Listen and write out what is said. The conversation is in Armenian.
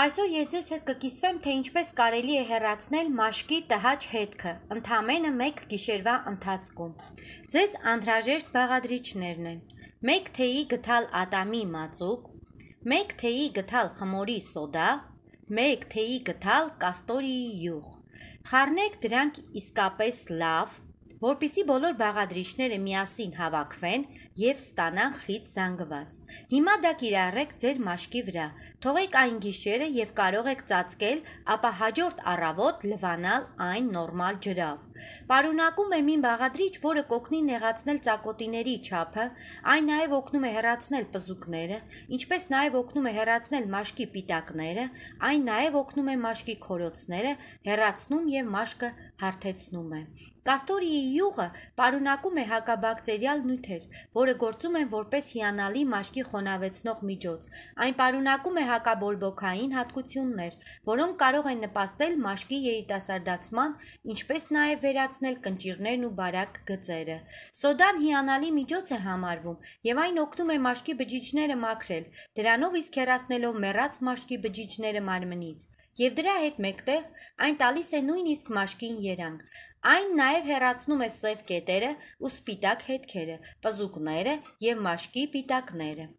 Այսօր ես ձեզ հետ կկիսվեմ, թե ինչպես կարելի է հեռացնել մաշկի տհաճ հետքը, ընդամենը 1 գիշերվա ընթացքում։ Ձեզ անհրաժեշտ բաղադրիչներն են. 1 թեյի գթալ ատամի մածուկ, 1 թեյի գթալ խմորի սոդա, 1 թեյի գթալ կաստորիի յուղ։ Խառնեք դրանք իսկապես լավ, որpիսի բոլոր բաղադրիչները միասին հավաքվեն եւ ստանան խիտ զանգված։ Հիմա դա կիրառեք ձեր մաշկի վրա։ Թողեք այն գիշերը եւ կարող եք ծածկել, ապա հաջորդ առավոտ լվանալ այն նորմալ ջրավ։ Պարունակում է մին բաղադրիչ, որը կօգնի նեղացնել ծակոտիների չափը, այն նաև օգնում է հեռացնել պզուկները, ինչպես նաև օգնում է հեռացնել մաշկի պիտակները, այն նաև օգնում է մաշկի քորոցները, հեռացնում եւ մաշկը հարթեցնում է։ Կաստորիի յուղը պարունակում է հակաբակտերիալ նյութեր, որը գործում են որպես հիանալի մաշկի խոնավեցնող միջոց։ Այն պարունակում է հակաբորբոքային հատկություններ, որոնք կարող են նպաստել մաշկի երիտասարդացման, ինչպես նաև վերացնել կնճիրներն ու բարակ գծերը։ Սոդան հիանալի միջոց է համարվում եւ այն օգնում է մաշկի բջիջները մաքրել, դրանով իսկ հեռացնելով մեռած մաշկի բջիջները մարմնից։ Եվ դրա հետ մեկտեղ այն տալիս է նույնիսկ մաշկին երանգ։ Այն նաև հեռացնում է սև կետերը ու սպիտակ հետքերը, պզուկները եւ մաշկի պիտակները։